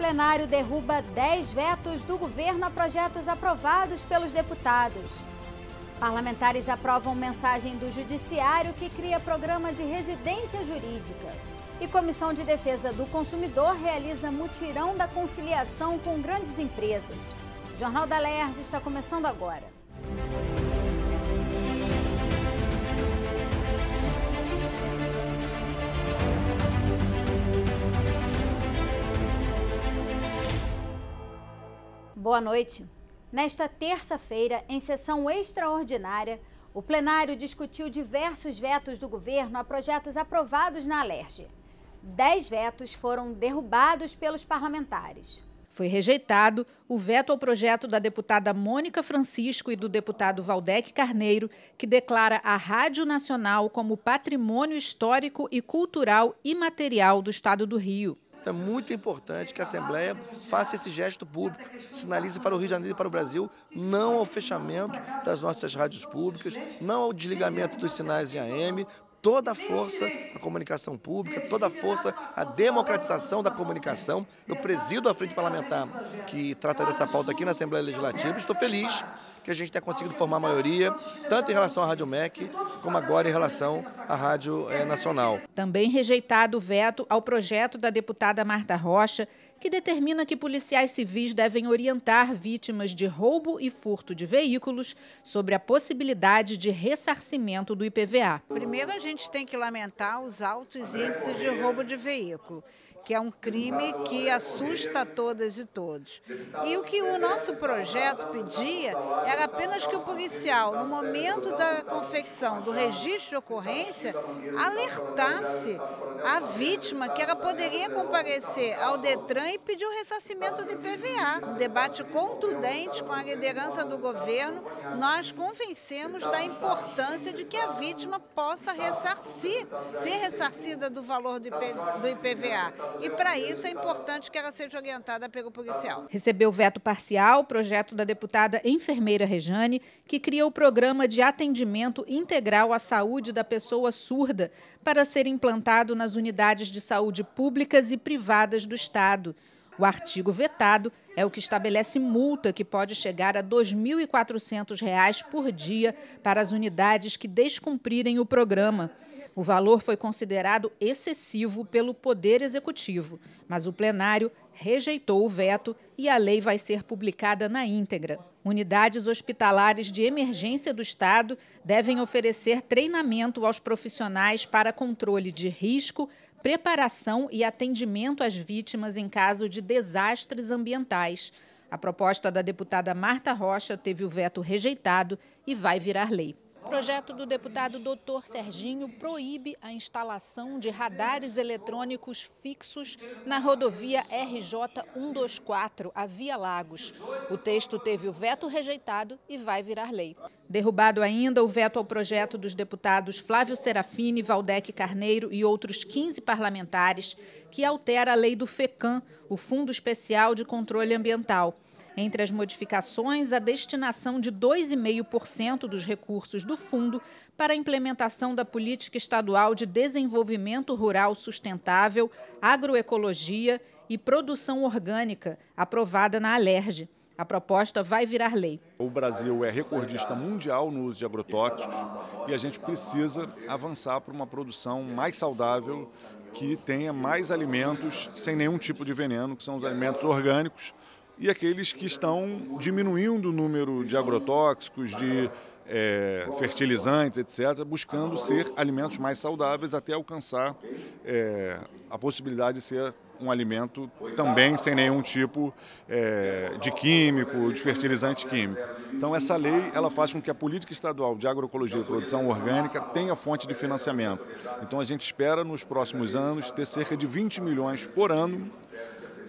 Plenário derruba 10 vetos do governo a projetos aprovados pelos deputados. Parlamentares aprovam mensagem do Judiciário que cria programa de residência jurídica. E Comissão de Defesa do Consumidor realiza mutirão da conciliação com grandes empresas. O Jornal da Lerge está começando agora. Boa noite. Nesta terça-feira, em sessão extraordinária, o plenário discutiu diversos vetos do governo a projetos aprovados na Alerj. Dez vetos foram derrubados pelos parlamentares. Foi rejeitado o veto ao projeto da deputada Mônica Francisco e do deputado Valdec Carneiro, que declara a Rádio Nacional como patrimônio histórico e cultural imaterial do Estado do Rio. Então é muito importante que a Assembleia faça esse gesto público, sinalize para o Rio de Janeiro e para o Brasil não ao fechamento das nossas rádios públicas, não ao desligamento dos sinais em AM, toda a força à comunicação pública, toda a força à democratização da comunicação. Eu presido a frente parlamentar que trata dessa pauta aqui na Assembleia Legislativa. Estou feliz que a gente tenha conseguido formar maioria, tanto em relação à Rádio MEC, como agora em relação à Rádio eh, Nacional. Também rejeitado o veto ao projeto da deputada Marta Rocha, que determina que policiais civis devem orientar vítimas de roubo e furto de veículos sobre a possibilidade de ressarcimento do IPVA. Primeiro, a gente tem que lamentar os altos índices de roubo de veículo que é um crime que assusta todas e todos. E o que o nosso projeto pedia era apenas que o policial, no momento da confecção do registro de ocorrência, alertasse a vítima que ela poderia comparecer ao Detran e pedir o ressarcimento do IPVA. Um debate contundente com a liderança do governo, nós convencemos da importância de que a vítima possa ressarcir, ser ressarcida do valor do, IP, do IPVA e, para isso, é importante que ela seja orientada pelo policial. Recebeu veto parcial o projeto da deputada enfermeira Rejane, que cria o programa de atendimento integral à saúde da pessoa surda para ser implantado nas unidades de saúde públicas e privadas do Estado. O artigo vetado é o que estabelece multa que pode chegar a R$ 2.400 por dia para as unidades que descumprirem o programa. O valor foi considerado excessivo pelo Poder Executivo, mas o plenário rejeitou o veto e a lei vai ser publicada na íntegra. Unidades hospitalares de emergência do Estado devem oferecer treinamento aos profissionais para controle de risco, preparação e atendimento às vítimas em caso de desastres ambientais. A proposta da deputada Marta Rocha teve o veto rejeitado e vai virar lei. O projeto do deputado Dr. Serginho proíbe a instalação de radares eletrônicos fixos na rodovia RJ 124, a Via Lagos. O texto teve o veto rejeitado e vai virar lei. Derrubado ainda o veto ao projeto dos deputados Flávio Serafini, Valdec Carneiro e outros 15 parlamentares, que altera a lei do FECAM, o Fundo Especial de Controle Ambiental. Entre as modificações, a destinação de 2,5% dos recursos do fundo para a implementação da Política Estadual de Desenvolvimento Rural Sustentável, Agroecologia e Produção Orgânica, aprovada na Alerj. A proposta vai virar lei. O Brasil é recordista mundial no uso de agrotóxicos e a gente precisa avançar para uma produção mais saudável, que tenha mais alimentos sem nenhum tipo de veneno, que são os alimentos orgânicos, e aqueles que estão diminuindo o número de agrotóxicos, de é, fertilizantes, etc., buscando ser alimentos mais saudáveis até alcançar é, a possibilidade de ser um alimento também sem nenhum tipo é, de químico, de fertilizante químico. Então essa lei ela faz com que a política estadual de agroecologia e produção orgânica tenha fonte de financiamento. Então a gente espera nos próximos anos ter cerca de 20 milhões por ano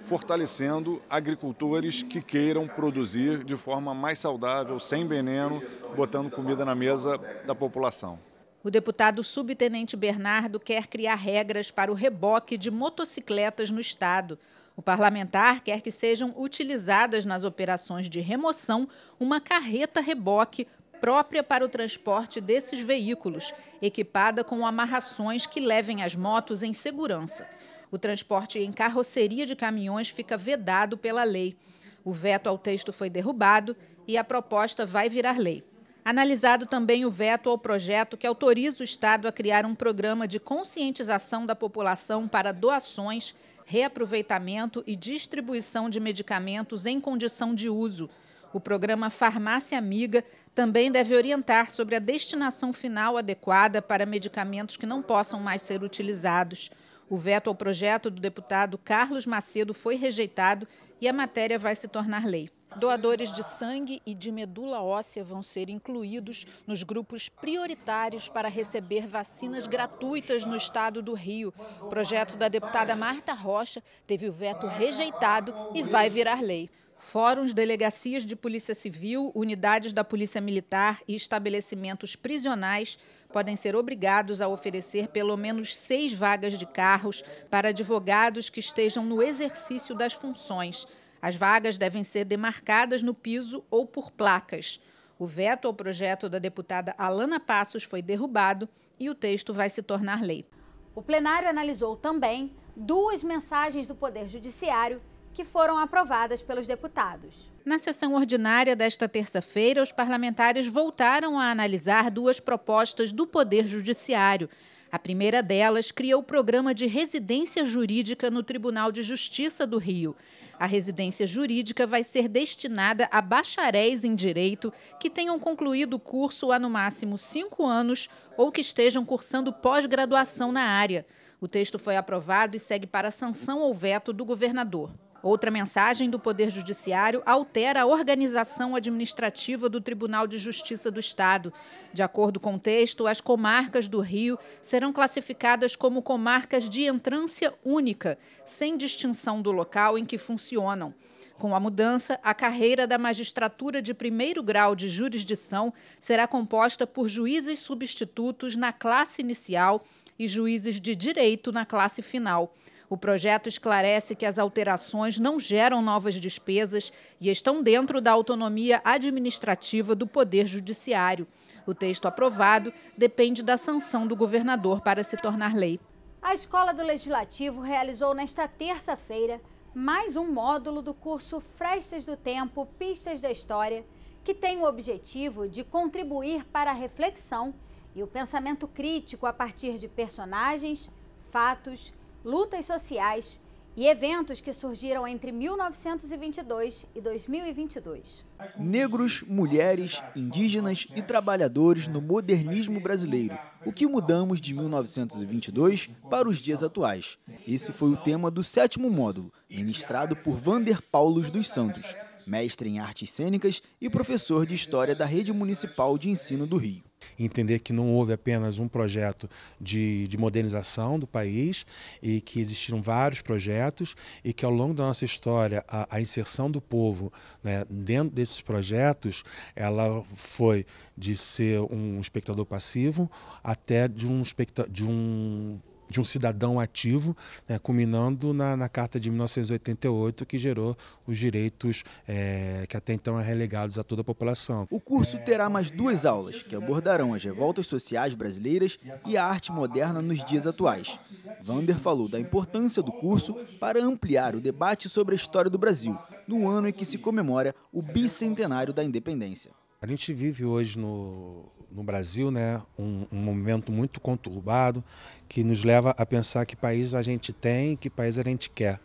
fortalecendo agricultores que queiram produzir de forma mais saudável, sem veneno, botando comida na mesa da população. O deputado subtenente Bernardo quer criar regras para o reboque de motocicletas no estado. O parlamentar quer que sejam utilizadas nas operações de remoção uma carreta reboque própria para o transporte desses veículos, equipada com amarrações que levem as motos em segurança o transporte em carroceria de caminhões fica vedado pela lei. O veto ao texto foi derrubado e a proposta vai virar lei. Analisado também o veto ao projeto que autoriza o Estado a criar um programa de conscientização da população para doações, reaproveitamento e distribuição de medicamentos em condição de uso. O programa Farmácia Amiga também deve orientar sobre a destinação final adequada para medicamentos que não possam mais ser utilizados. O veto ao projeto do deputado Carlos Macedo foi rejeitado e a matéria vai se tornar lei. Doadores de sangue e de medula óssea vão ser incluídos nos grupos prioritários para receber vacinas gratuitas no estado do Rio. O projeto da deputada Marta Rocha teve o veto rejeitado e vai virar lei fóruns, delegacias de polícia civil, unidades da polícia militar e estabelecimentos prisionais podem ser obrigados a oferecer pelo menos seis vagas de carros para advogados que estejam no exercício das funções. As vagas devem ser demarcadas no piso ou por placas. O veto ao projeto da deputada Alana Passos foi derrubado e o texto vai se tornar lei. O plenário analisou também duas mensagens do Poder Judiciário que foram aprovadas pelos deputados. Na sessão ordinária desta terça-feira, os parlamentares voltaram a analisar duas propostas do Poder Judiciário. A primeira delas cria o programa de residência jurídica no Tribunal de Justiça do Rio. A residência jurídica vai ser destinada a bacharéis em direito que tenham concluído o curso há no máximo cinco anos ou que estejam cursando pós-graduação na área. O texto foi aprovado e segue para sanção ou veto do governador. Outra mensagem do Poder Judiciário altera a organização administrativa do Tribunal de Justiça do Estado. De acordo com o texto, as comarcas do Rio serão classificadas como comarcas de entrância única, sem distinção do local em que funcionam. Com a mudança, a carreira da magistratura de primeiro grau de jurisdição será composta por juízes substitutos na classe inicial e juízes de direito na classe final. O projeto esclarece que as alterações não geram novas despesas e estão dentro da autonomia administrativa do Poder Judiciário. O texto aprovado depende da sanção do governador para se tornar lei. A Escola do Legislativo realizou nesta terça-feira mais um módulo do curso Frestas do Tempo, Pistas da História, que tem o objetivo de contribuir para a reflexão e o pensamento crítico a partir de personagens, fatos, lutas sociais e eventos que surgiram entre 1922 e 2022. Negros, mulheres, indígenas e trabalhadores no modernismo brasileiro. O que mudamos de 1922 para os dias atuais? Esse foi o tema do sétimo módulo, ministrado por Vander Paulos dos Santos, mestre em artes cênicas e professor de história da Rede Municipal de Ensino do Rio entender que não houve apenas um projeto de, de modernização do país e que existiram vários projetos e que ao longo da nossa história a, a inserção do povo né, dentro desses projetos ela foi de ser um espectador passivo até de um, especta de um de um cidadão ativo, né, culminando na, na, Carta de 1988, que gerou os direitos é, que até então eram é relegados a toda a população. O curso terá mais duas aulas, que abordarão as revoltas sociais brasileiras e a arte moderna nos dias atuais. Vander falou da importância do curso para ampliar o debate sobre a história do Brasil, no ano em que se comemora o bicentenário da independência. A gente vive hoje no, no Brasil né, um, um, momento muito conturbado que nos leva a pensar que país a gente tem e que país a gente quer.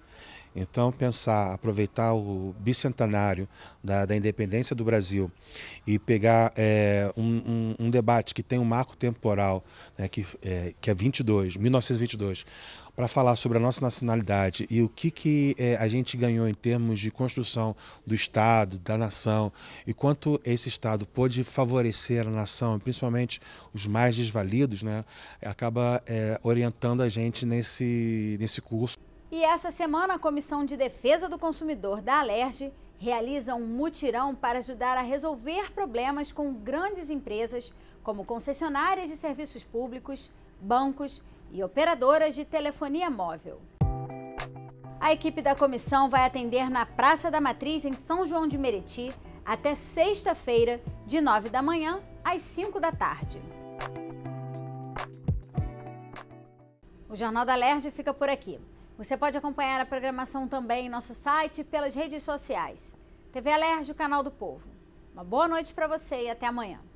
Então, pensar, aproveitar o bicentenário da, da independência do Brasil e pegar é, um, um, um, debate que tem um marco temporal, né, que, é, que é 22, 1922, para falar sobre a nossa nacionalidade e o que, que eh, a gente ganhou em termos de construção do Estado, da nação, e quanto esse Estado pôde favorecer a nação, principalmente os mais desvalidos, né, acaba eh, orientando a gente nesse, nesse curso. E essa semana a Comissão de Defesa do Consumidor da Alerj realiza um mutirão para ajudar a resolver problemas com grandes empresas, como concessionárias de serviços públicos, bancos e operadoras de telefonia móvel. A equipe da comissão vai atender na Praça da Matriz, em São João de Meriti, até sexta-feira, de 9 da manhã às 5 da tarde. O Jornal da Lerge fica por aqui. Você pode acompanhar a programação também em nosso site e pelas redes sociais. TV Alerj, o canal do povo. Uma boa noite para você e até amanhã.